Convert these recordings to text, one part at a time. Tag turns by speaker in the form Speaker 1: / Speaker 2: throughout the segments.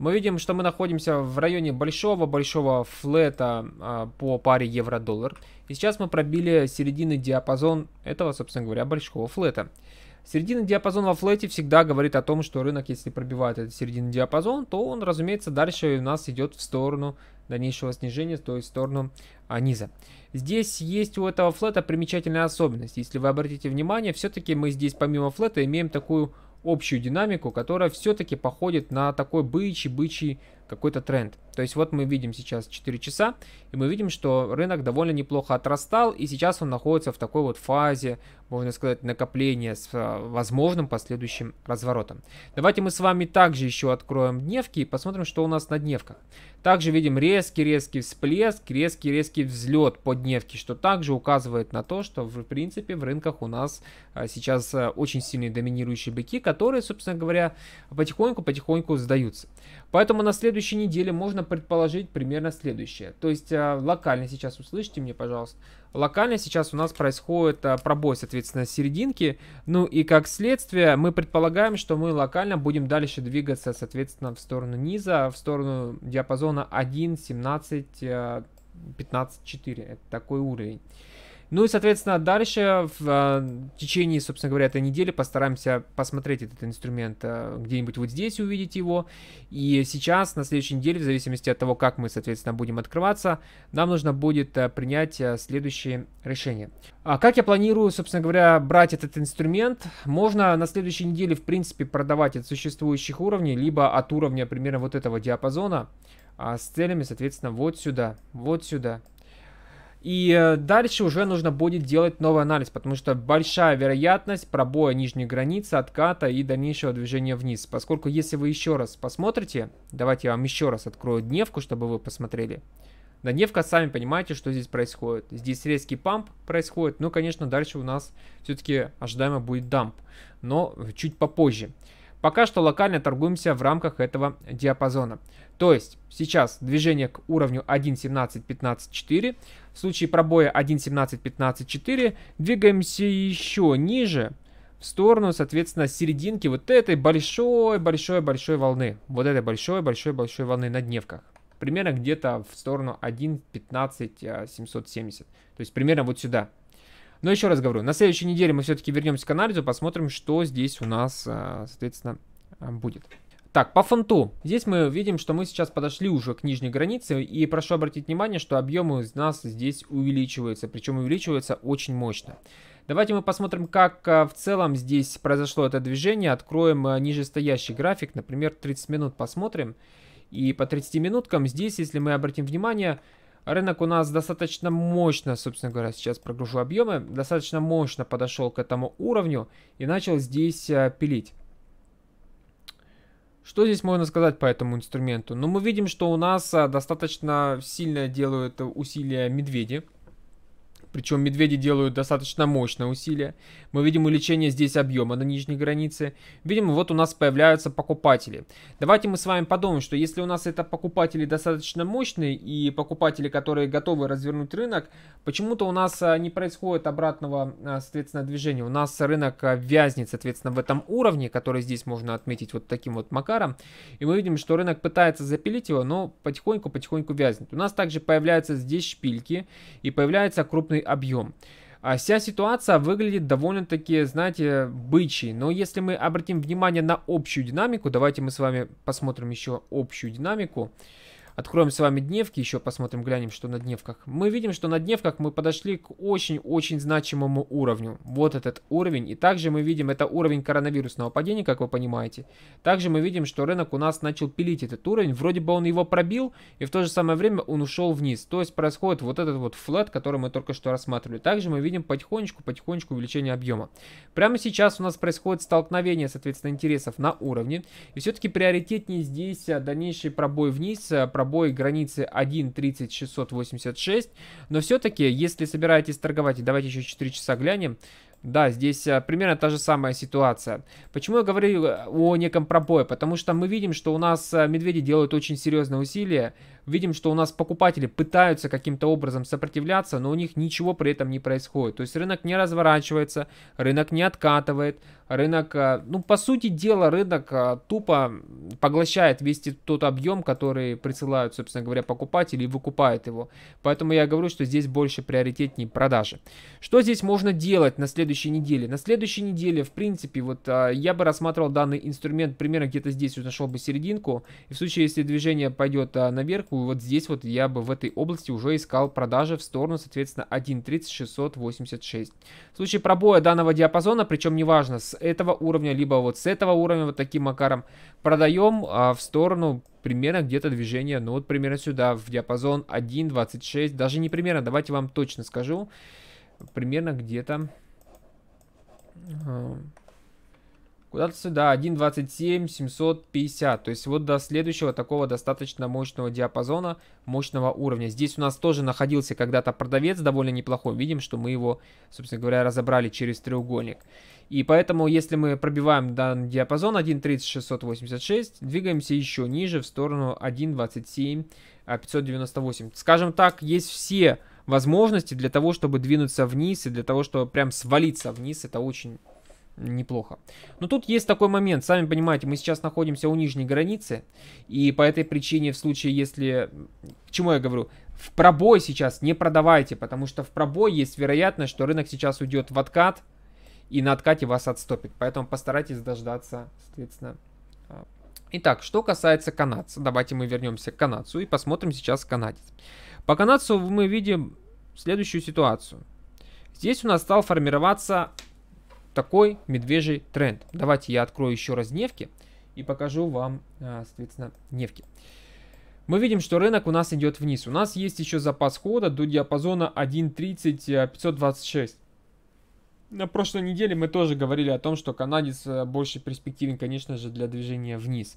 Speaker 1: мы видим, что мы находимся в районе большого-большого флета а, по паре евро-доллар. И сейчас мы пробили серединный диапазон этого, собственно говоря, большого флета. Середина диапазон во флете всегда говорит о том, что рынок, если пробивает этот серединный диапазон, то он, разумеется, дальше у нас идет в сторону дальнейшего снижения, то есть в сторону а, низа. Здесь есть у этого флета примечательная особенность. Если вы обратите внимание, все-таки мы здесь помимо флета имеем такую общую динамику, которая все-таки походит на такой бычий-бычий какой-то тренд. То есть вот мы видим сейчас 4 часа, и мы видим, что рынок довольно неплохо отрастал, и сейчас он находится в такой вот фазе, можно сказать, накопления с э, возможным последующим разворотом. Давайте мы с вами также еще откроем дневки и посмотрим, что у нас на дневках. Также видим резкий-резкий всплеск, резкий-резкий взлет по дневке, что также указывает на то, что в принципе в рынках у нас э, сейчас э, очень сильные доминирующие быки, которые, собственно говоря, потихоньку-потихоньку сдаются. Поэтому на следующей неделе можно предположить примерно следующее. То есть а, локально сейчас, услышьте мне, пожалуйста, локально сейчас у нас происходит а, пробой, соответственно, серединки. Ну и как следствие мы предполагаем, что мы локально будем дальше двигаться, соответственно, в сторону низа, в сторону диапазона 117154. А, Это такой уровень. Ну и, соответственно, дальше в, а, в течение, собственно говоря, этой недели постараемся посмотреть этот инструмент а, где-нибудь вот здесь увидеть его. И сейчас, на следующей неделе, в зависимости от того, как мы, соответственно, будем открываться, нам нужно будет а, принять следующие решения. А как я планирую, собственно говоря, брать этот инструмент? Можно на следующей неделе, в принципе, продавать от существующих уровней, либо от уровня примерно вот этого диапазона, с целями, соответственно, вот сюда, вот сюда. И э, дальше уже нужно будет делать новый анализ, потому что большая вероятность пробоя нижней границы, отката и дальнейшего движения вниз. Поскольку если вы еще раз посмотрите, давайте я вам еще раз открою дневку, чтобы вы посмотрели. На дневка сами понимаете, что здесь происходит. Здесь резкий памп происходит, ну, конечно, дальше у нас все-таки ожидаемо будет дамп, но чуть попозже. Пока что локально торгуемся в рамках этого диапазона. То есть сейчас движение к уровню 1.17.15.4. В случае пробоя 1.17.15.4 двигаемся еще ниже в сторону, соответственно, серединки вот этой большой-большой-большой волны. Вот этой большой-большой-большой волны на дневках. Примерно где-то в сторону 1.15.770. То есть примерно вот сюда. Но еще раз говорю, на следующей неделе мы все-таки вернемся к анализу, посмотрим, что здесь у нас, а, соответственно, а, будет. Так, по фонту. Здесь мы видим, что мы сейчас подошли уже к нижней границе, и прошу обратить внимание, что объемы у нас здесь увеличиваются, причем увеличиваются очень мощно. Давайте мы посмотрим, как а, в целом здесь произошло это движение. Откроем нижестоящий график, например, 30 минут посмотрим. И по 30 минуткам здесь, если мы обратим внимание, Рынок у нас достаточно мощно, собственно говоря, сейчас прогружу объемы, достаточно мощно подошел к этому уровню и начал здесь э, пилить. Что здесь можно сказать по этому инструменту? Ну, мы видим, что у нас э, достаточно сильно делают усилия медведи причем медведи делают достаточно мощное усилие. Мы видим увеличение здесь объема на нижней границе Видим, вот у нас появляются покупатели. Давайте мы с вами подумаем, что если у нас это покупатели достаточно мощные и покупатели, которые готовы развернуть рынок, почему-то у нас а, не происходит обратного, а, соответственно, движения. У нас рынок а, вязнет, соответственно, в этом уровне, который здесь можно отметить вот таким вот макаром. И мы видим, что рынок пытается запилить его, но потихоньку-потихоньку вязнет. У нас также появляются здесь шпильки и появляется крупный нужный объем. А вся ситуация выглядит довольно-таки, знаете, бычий. Но если мы обратим внимание на общую динамику, давайте мы с вами посмотрим еще общую динамику. Откроем с вами дневки, еще посмотрим, глянем, что на дневках. Мы видим, что на дневках мы подошли к очень-очень значимому уровню. Вот этот уровень. И также мы видим, это уровень коронавирусного падения, как вы понимаете. Также мы видим, что рынок у нас начал пилить этот уровень. Вроде бы он его пробил, и в то же самое время он ушел вниз. То есть происходит вот этот вот флет, который мы только что рассматривали. Также мы видим потихонечку-потихонечку увеличение объема. Прямо сейчас у нас происходит столкновение, соответственно, интересов на уровне. И все-таки приоритетнее здесь а, дальнейший пробой вниз, а, пробой границы 1.3686. Но все-таки, если собираетесь торговать, давайте еще 4 часа глянем. Да, здесь а, примерно та же самая ситуация. Почему я говорю э, о неком пробое? Потому что мы видим, что у нас а, медведи делают очень серьезные усилия видим, что у нас покупатели пытаются каким-то образом сопротивляться, но у них ничего при этом не происходит. То есть рынок не разворачивается, рынок не откатывает, рынок, э, ну, по сути дела, рынок э, тупо поглощает весь тот объем, который присылают, собственно говоря, покупатели и выкупает его. Поэтому я говорю, что здесь больше приоритетнее продажи. Что здесь можно делать на следующей неделе? На следующей неделе, в принципе, вот э, я бы рассматривал данный инструмент примерно где-то здесь, вот нашел бы серединку, и в случае, если движение пойдет наверх, вот здесь вот я бы в этой области уже искал продажи в сторону, соответственно, 1.3686. В случае пробоя данного диапазона, причем неважно, с этого уровня, либо вот с этого уровня, вот таким макаром, продаем а, в сторону примерно где-то движение, ну вот примерно сюда, в диапазон 1.26, даже не примерно, давайте вам точно скажу, примерно где-то... А, Куда-то сюда 1.27, 750. То есть вот до следующего такого достаточно мощного диапазона, мощного уровня. Здесь у нас тоже находился когда-то продавец довольно неплохой. Видим, что мы его, собственно говоря, разобрали через треугольник. И поэтому, если мы пробиваем данный диапазон 1.3686, двигаемся еще ниже в сторону 1.27, 598. Скажем так, есть все возможности для того, чтобы двинуться вниз и для того, чтобы прям свалиться вниз. Это очень неплохо. Но тут есть такой момент, сами понимаете, мы сейчас находимся у нижней границы, и по этой причине в случае, если... К чему я говорю? В пробой сейчас не продавайте, потому что в пробой есть вероятность, что рынок сейчас уйдет в откат, и на откате вас отстопит. Поэтому постарайтесь дождаться, соответственно. Итак, что касается канадца, давайте мы вернемся к канадцу и посмотрим сейчас канадец. По канадцу мы видим следующую ситуацию. Здесь у нас стал формироваться такой медвежий тренд. Давайте я открою еще раз нефки и покажу вам, а, соответственно, нефки. Мы видим, что рынок у нас идет вниз. У нас есть еще запас хода до диапазона 1.30-526. А, На прошлой неделе мы тоже говорили о том, что канадец а, больше перспективен, конечно же, для движения вниз.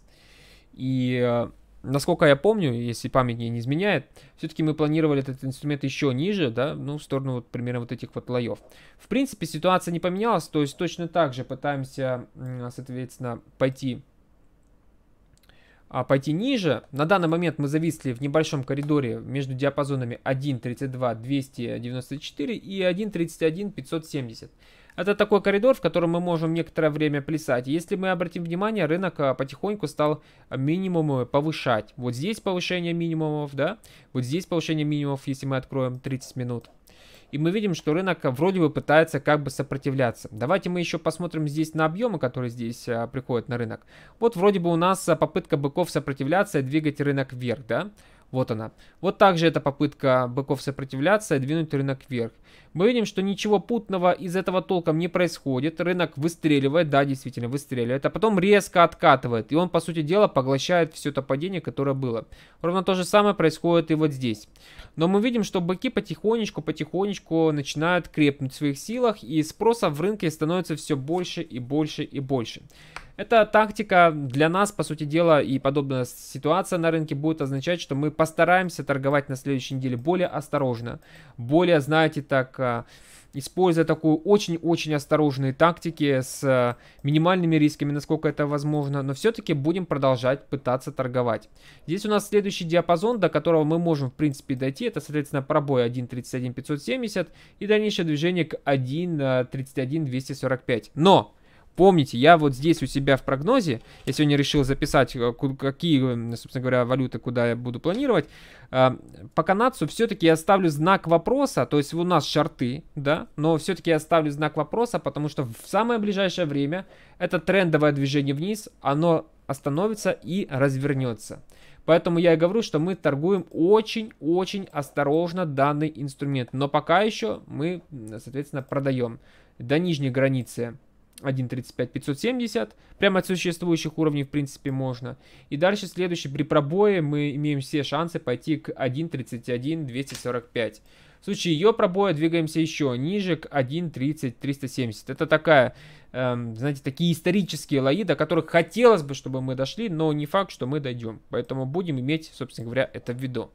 Speaker 1: И насколько я помню, если память не изменяет, все-таки мы планировали этот инструмент еще ниже, да, ну, в сторону вот примерно вот этих вот лоев. В принципе, ситуация не поменялась, то есть точно так же пытаемся, соответственно, пойти а, пойти ниже. На данный момент мы зависли в небольшом коридоре между диапазонами 1.32 294 и 1.31 570. Это такой коридор, в котором мы можем некоторое время плясать. Если мы обратим внимание, рынок а, потихоньку стал минимумы э, повышать. Вот здесь повышение минимумов, да? Вот здесь повышение минимумов, если мы откроем 30 минут. И мы видим, что рынок вроде бы пытается как бы сопротивляться. Давайте мы еще посмотрим здесь на объемы, которые здесь а, приходят на рынок. Вот вроде бы у нас а, попытка быков сопротивляться и двигать рынок вверх, да? Вот она. Вот также это попытка быков сопротивляться и двинуть рынок вверх. Мы видим, что ничего путного из этого толком не происходит. Рынок выстреливает, да, действительно выстреливает, а потом резко откатывает. И он, по сути дела, поглощает все то падение, которое было. Ровно то же самое происходит и вот здесь. Но мы видим, что быки потихонечку, потихонечку начинают крепнуть в своих силах, и спроса в рынке становится все больше и больше и больше. Эта тактика для нас, по сути дела, и подобная ситуация на рынке будет означать, что мы постараемся торговать на следующей неделе более осторожно, более, знаете, так, а, используя такую очень-очень осторожные тактики с а, минимальными рисками, насколько это возможно, но все-таки будем продолжать пытаться торговать. Здесь у нас следующий диапазон, до которого мы можем, в принципе, дойти, это, соответственно, пробой 1.31570 и дальнейшее движение к 1.31245. А, но! Помните, я вот здесь у себя в прогнозе, я сегодня решил записать, э, какие, э, собственно говоря, валюты, куда я буду планировать. Э, по канадцу все-таки я ставлю знак вопроса, то есть у нас шарты, да, но все-таки я ставлю знак вопроса, потому что в самое ближайшее время это трендовое движение вниз, оно остановится и развернется. Поэтому я и говорю, что мы торгуем очень-очень осторожно данный инструмент. Но пока еще мы, соответственно, продаем до нижней границы 1.35 570. Прямо от существующих уровней, в принципе, можно. И дальше следующий. При пробое мы имеем все шансы пойти к 1.31 245. В случае ее пробоя двигаемся еще ниже к 1.30 370. Это такая, эм, знаете, такие исторические лои, до которых хотелось бы, чтобы мы дошли, но не факт, что мы дойдем. Поэтому будем иметь, собственно говоря, это в виду.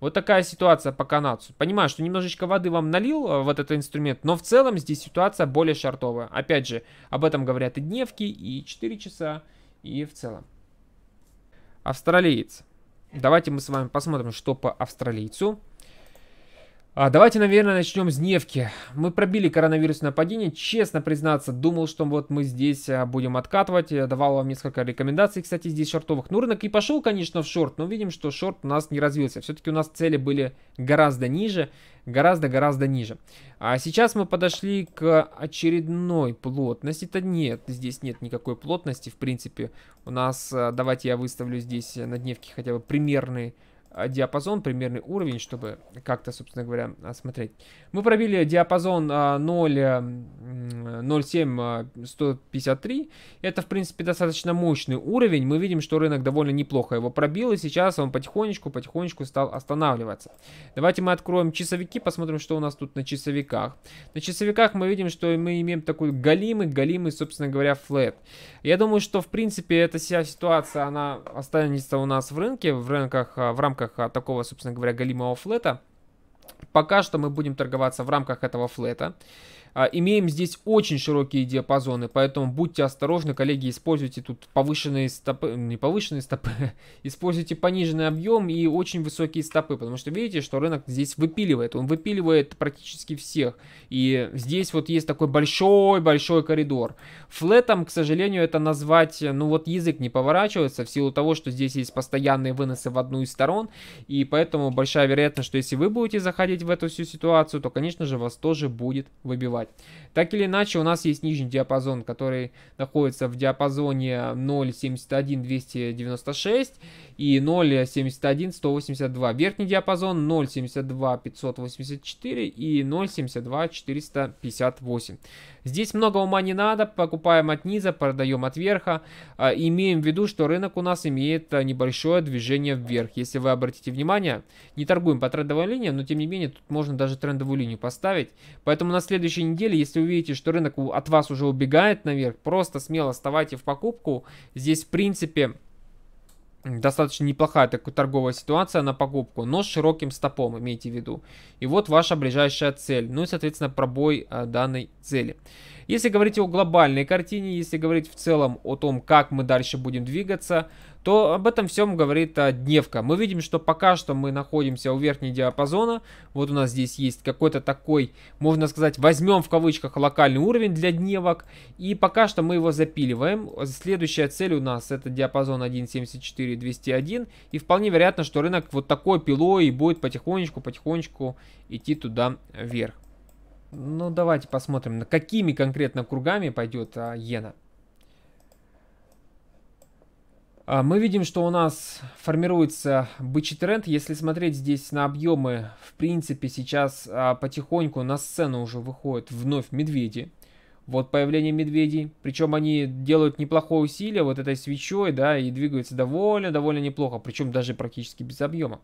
Speaker 1: Вот такая ситуация по канадцу. Понимаю, что немножечко воды вам налил э, в этот инструмент, но в целом здесь ситуация более шартовая. Опять же, об этом говорят и дневки, и 4 часа, и в целом. Австралиец. Давайте мы с вами посмотрим, что по австралийцу. А давайте, наверное, начнем с Невки. Мы пробили коронавирусное падение. Честно признаться, думал, что вот мы здесь а, будем откатывать. Я давал вам несколько рекомендаций, кстати, здесь шортовых. Ну, рынок и пошел, конечно, в шорт, но видим, что шорт у нас не развился. Все-таки у нас цели были гораздо ниже, гораздо-гораздо ниже. А сейчас мы подошли к очередной плотности-то нет, здесь нет никакой плотности, в принципе. У нас, а, давайте я выставлю здесь на дневке хотя бы примерный Э, диапазон, примерный уровень, чтобы как-то, собственно говоря, осмотреть Мы пробили диапазон 0.07153. Э, э, Это, в принципе, достаточно мощный уровень. Мы видим, что рынок довольно неплохо его пробил, и сейчас он потихонечку-потихонечку стал останавливаться. Давайте мы откроем часовики, посмотрим, что у нас тут на часовиках. На часовиках мы видим, что мы имеем такой галимый-галимый, собственно говоря, флет. Я думаю, что, в принципе, эта вся ситуация, она останется у нас в рынке, в рынках, в рамках рамках а, такого, собственно говоря, голимого флета. Пока что мы будем торговаться в рамках этого флета. А, имеем здесь очень широкие диапазоны, поэтому будьте осторожны, коллеги, используйте тут повышенные стопы, не повышенные стопы, используйте пониженный объем и очень высокие стопы, потому что видите, что рынок здесь выпиливает, он выпиливает практически всех. И здесь вот есть такой большой-большой коридор. Флетом, к сожалению, это назвать, ну вот язык не поворачивается в силу того, что здесь есть постоянные выносы в одну из сторон, и поэтому большая вероятность, что если вы будете заходить в эту всю ситуацию, то, конечно же, вас тоже будет выбивать давать. Так или иначе, у нас есть нижний диапазон, который находится в диапазоне 0.71-296 и 0.71-182. Верхний диапазон 0.72-584 и 0.72-458. Здесь много ума не надо, покупаем от низа, продаем от верха. А, имеем в виду, что рынок у нас имеет а, небольшое движение вверх. Если вы обратите внимание, не торгуем по трендовой линии, но тем не менее тут можно даже трендовую линию поставить. Поэтому на следующий недели, если увидите, что рынок от вас уже убегает наверх, просто смело вставайте в покупку. Здесь, в принципе, достаточно неплохая такая торговая ситуация на покупку, но с широким стопом, имейте в виду. И вот ваша ближайшая цель, ну и, соответственно, пробой э, данной цели. Если говорить о глобальной картине, если говорить в целом о том, как мы дальше будем двигаться, то об этом всем говорит а, дневка. Мы видим, что пока что мы находимся у верхней диапазона. Вот у нас здесь есть какой-то такой, можно сказать, возьмем в кавычках локальный уровень для дневок. И пока что мы его запиливаем. Следующая цель у нас это диапазон 1.74-201. И вполне вероятно, что рынок вот такой пилой и будет потихонечку-потихонечку идти туда вверх. Ну, давайте посмотрим, на какими конкретно кругами пойдет а, иена. А, мы видим, что у нас формируется бычий тренд. Если смотреть здесь на объемы, в принципе, сейчас а, потихоньку на сцену уже выходят вновь медведи. Вот появление медведей. Причем они делают неплохое усилие вот этой свечой, да, и двигаются довольно-довольно неплохо. Причем даже практически без объема.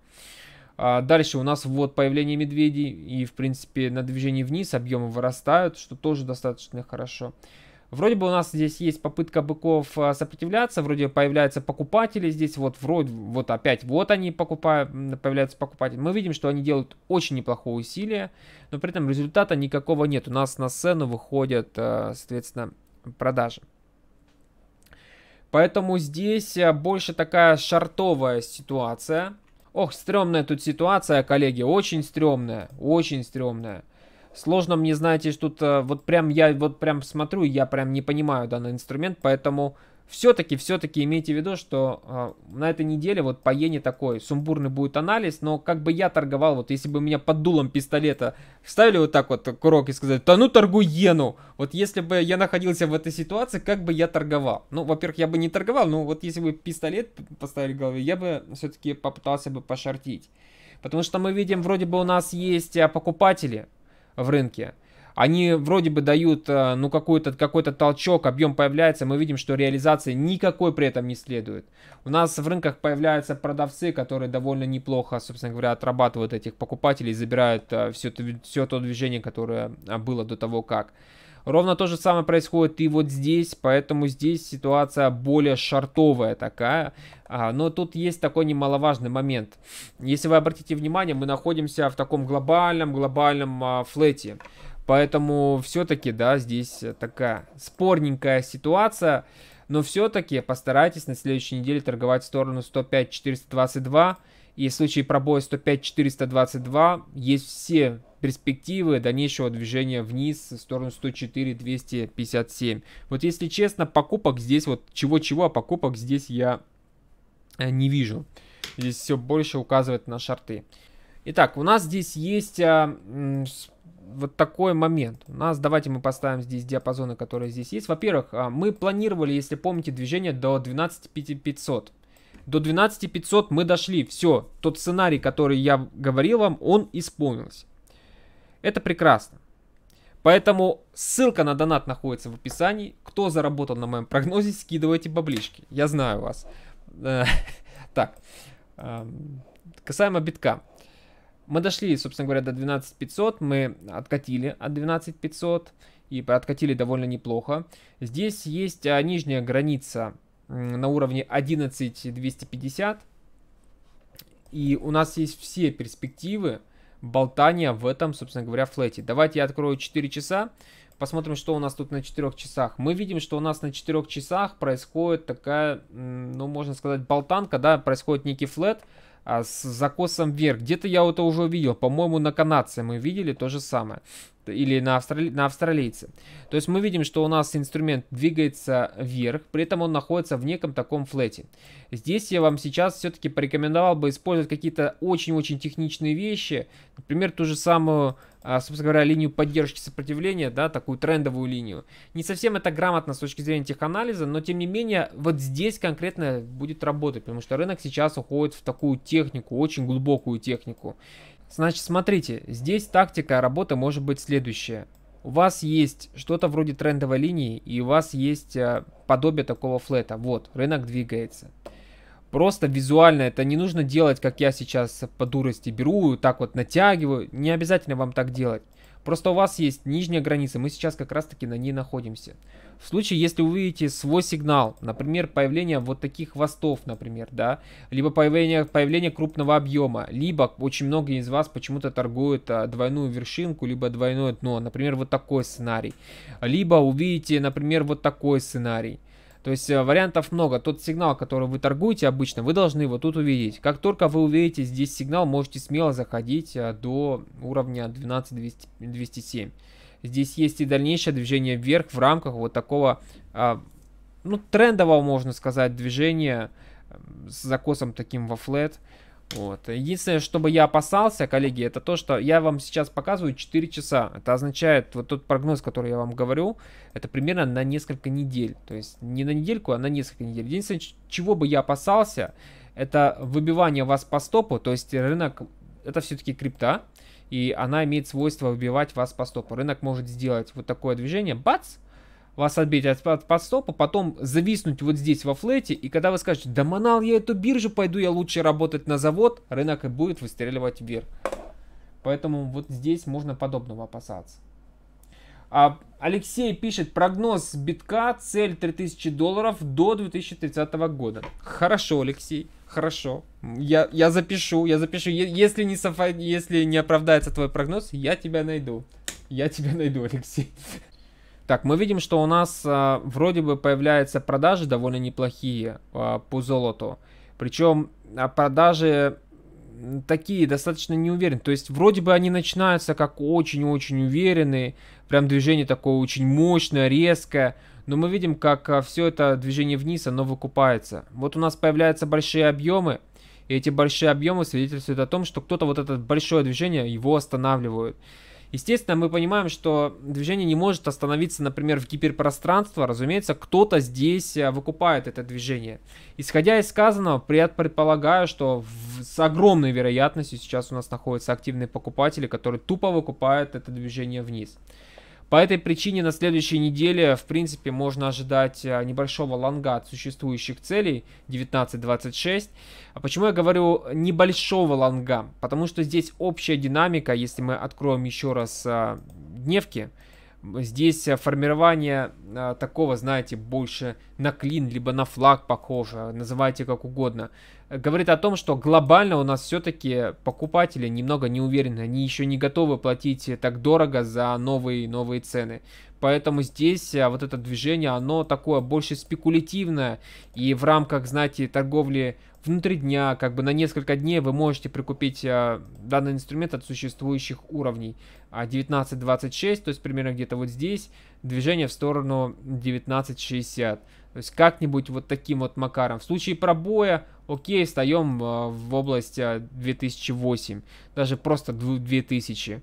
Speaker 1: А, дальше у нас вот появление медведей. И, в принципе, на движении вниз объемы вырастают, что тоже достаточно хорошо. Хорошо. Вроде бы у нас здесь есть попытка быков а, сопротивляться, вроде появляются покупатели здесь, вот вроде, вот опять, вот они покупают, появляются покупатели. Мы видим, что они делают очень неплохое усилие, но при этом результата никакого нет. У нас на сцену выходят, а, соответственно, продажи. Поэтому здесь а, больше такая шартовая ситуация. Ох, стрёмная тут ситуация, коллеги, очень стрёмная, очень стрёмная. Сложно мне, знаете, что-то... Э, вот прям я вот прям смотрю, я прям не понимаю данный инструмент, поэтому все-таки, все-таки имейте в виду, что э, на этой неделе вот по Йене такой сумбурный будет анализ, но как бы я торговал, вот если бы меня под дулом пистолета вставили вот так вот курок и сказали, да ну торгуй Йену, вот если бы я находился в этой ситуации, как бы я торговал? Ну, во-первых, я бы не торговал, но вот если бы пистолет поставили в голове, я бы все-таки попытался бы пошортить. Потому что мы видим, вроде бы у нас есть э, покупатели, в рынке. Они вроде бы дают э, ну, какой-то какой -то толчок, объем появляется, мы видим, что реализации никакой при этом не следует. У нас в рынках появляются продавцы, которые довольно неплохо, собственно говоря, отрабатывают этих покупателей, забирают все, э, все то движение, которое э, было до того как. Ровно то же самое происходит и вот здесь, поэтому здесь ситуация более шартовая такая. А, но тут есть такой немаловажный момент. Если вы обратите внимание, мы находимся в таком глобальном, глобальном а, флете. Поэтому все-таки, да, здесь такая спорненькая ситуация. Но все-таки постарайтесь на следующей неделе торговать в сторону 105-422. И в случае пробоя 105-422 есть все перспективы дальнейшего движения вниз в сторону 104 257. Вот если честно, покупок здесь вот чего-чего, а покупок здесь я э, не вижу. Здесь все больше указывает на шарты. Итак, у нас здесь есть а, вот такой момент. У нас, давайте мы поставим здесь диапазоны, которые здесь есть. Во-первых, а, мы планировали, если помните, движение до 12500. До 12500 мы дошли, все, тот сценарий, который я говорил вам, он исполнился. Это прекрасно. Поэтому ссылка на донат находится в описании. Кто заработал на моем прогнозе, скидывайте баблишки. Я знаю вас. Э, так, эм, касаемо битка. Мы дошли, собственно говоря, до 12 500. Мы откатили от 12 500 и откатили довольно неплохо. Здесь есть а, нижняя граница на уровне 11 250. И у нас есть все перспективы болтания в этом, собственно говоря, флете. Давайте я открою 4 часа, посмотрим, что у нас тут на 4 часах. Мы видим, что у нас на 4 часах происходит такая, ну, можно сказать, болтанка, да, происходит некий флет а, с закосом вверх. Где-то я это уже видел, по-моему, на канадце мы видели то же самое или на, австрали... на австралийца. То есть мы видим, что у нас инструмент двигается вверх, при этом он находится в неком таком флете. Здесь я вам сейчас все-таки порекомендовал бы использовать какие-то очень-очень техничные вещи, например, ту же самую, а, собственно говоря, линию поддержки сопротивления, да, такую трендовую линию. Не совсем это грамотно с точки зрения теханализа, но тем не менее вот здесь конкретно будет работать, потому что рынок сейчас уходит в такую технику, очень глубокую технику. Значит, смотрите, здесь тактика работы может быть следующая. У вас есть что-то вроде трендовой линии, и у вас есть э, подобие такого флета. Вот, рынок двигается. Просто визуально это не нужно делать, как я сейчас по дурости беру, так вот натягиваю. Не обязательно вам так делать. Просто у вас есть нижняя граница, мы сейчас как раз таки на ней находимся. В случае, если вы видите свой сигнал, например, появление вот таких хвостов, например, да, либо появление, появление крупного объема, либо очень много из вас почему-то торгуют а, двойную вершинку, либо двойное дно, например, вот такой сценарий. Либо увидите, например, вот такой сценарий. То есть э, вариантов много. Тот сигнал, который вы торгуете обычно, вы должны его тут увидеть. Как только вы увидите здесь сигнал, можете смело заходить э, до уровня 12207. Здесь есть и дальнейшее движение вверх в рамках вот такого, э, ну, трендового, можно сказать, движения с закосом таким во флет. Вот. Единственное, что бы я опасался, коллеги, это то, что я вам сейчас показываю 4 часа. Это означает, вот тот прогноз, который я вам говорю, это примерно на несколько недель. То есть не на недельку, а на несколько недель. Единственное, чего бы я опасался, это выбивание вас по стопу. То есть рынок, это все-таки крипта, и она имеет свойство выбивать вас по стопу. Рынок может сделать вот такое движение, бац, вас отбить от, от подстопа, потом зависнуть вот здесь во флете, и когда вы скажете, да манал я эту биржу, пойду я лучше работать на завод, рынок и будет выстреливать вверх. Поэтому вот здесь можно подобного опасаться. А Алексей пишет, прогноз битка, цель 3000 долларов до 2030 года. Хорошо, Алексей, хорошо. Я, я запишу, я запишу. Если не, софа... Если не оправдается твой прогноз, я тебя найду. Я тебя найду, Алексей. Так, мы видим, что у нас а, вроде бы появляются продажи довольно неплохие а, по золоту. Причем а, продажи такие достаточно неуверенные. То есть вроде бы они начинаются как очень-очень уверенные. Прям движение такое очень мощное, резкое. Но мы видим, как а, все это движение вниз, оно выкупается. Вот у нас появляются большие объемы. И эти большие объемы свидетельствуют о том, что кто-то вот это большое движение, его останавливают. Естественно, мы понимаем, что движение не может остановиться, например, в гиперпространство. Разумеется, кто-то здесь э, выкупает это движение. Исходя из сказанного, предполагаю, что в, с огромной вероятностью сейчас у нас находятся активные покупатели, которые тупо выкупают это движение вниз. По этой причине на следующей неделе, в принципе, можно ожидать э, небольшого лонга от существующих целей 19.26. А почему я говорю небольшого лонга? Потому что здесь общая динамика, если мы откроем еще раз э, дневки, Здесь формирование а, такого, знаете, больше на клин, либо на флаг похоже, называйте как угодно. Говорит о том, что глобально у нас все-таки покупатели немного не уверены, они еще не готовы платить так дорого за новые новые цены. Поэтому здесь а, вот это движение, оно такое больше спекулятивное и в рамках, знаете, торговли внутри дня, как бы на несколько дней вы можете прикупить э, данный инструмент от существующих уровней. 19.26, а то есть примерно где-то вот здесь, движение в сторону 19.60. То есть как-нибудь вот таким вот макаром. В случае пробоя, окей, встаем э, в область 2008, э, даже просто 2000.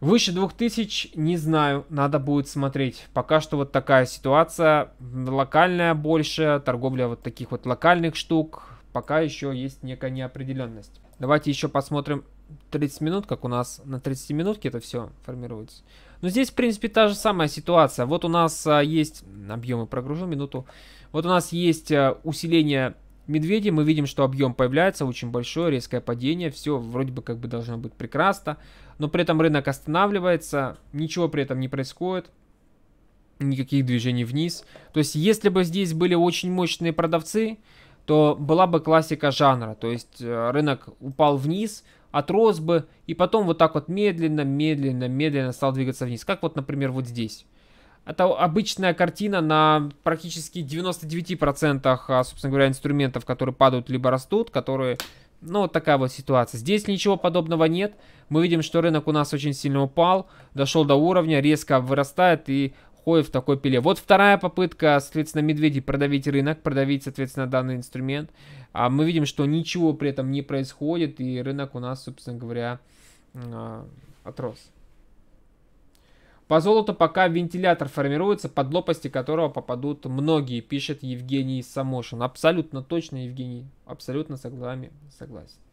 Speaker 1: Выше 2000 не знаю, надо будет смотреть. Пока что вот такая ситуация, локальная больше, торговля вот таких вот локальных штук. Пока еще есть некая неопределенность. Давайте еще посмотрим 30 минут, как у нас на 30 минутке это все формируется. Но здесь, в принципе, та же самая ситуация. Вот у нас а, есть... Объемы прогружу минуту. Вот у нас есть а, усиление медведи. Мы видим, что объем появляется, очень большое, резкое падение. Все вроде бы как бы должно быть прекрасно но при этом рынок останавливается, ничего при этом не происходит, никаких движений вниз. То есть, если бы здесь были очень мощные продавцы, то была бы классика жанра, то есть э, рынок упал вниз, отрос бы, и потом вот так вот медленно, медленно, медленно стал двигаться вниз, как вот, например, вот здесь. Это обычная картина на практически 99%, а, собственно говоря, инструментов, которые падают либо растут, которые ну, вот такая вот ситуация. Здесь ничего подобного нет. Мы видим, что рынок у нас очень сильно упал, дошел до уровня, резко вырастает и ходит в такой пиле. Вот вторая попытка, соответственно, медведей продавить рынок, продавить, соответственно, данный инструмент. А мы видим, что ничего при этом не происходит, и рынок у нас, собственно говоря, а, отрос. По золоту пока вентилятор формируется, под лопасти которого попадут многие, пишет Евгений Самошин. Абсолютно точно, Евгений. Абсолютно с вами согласен.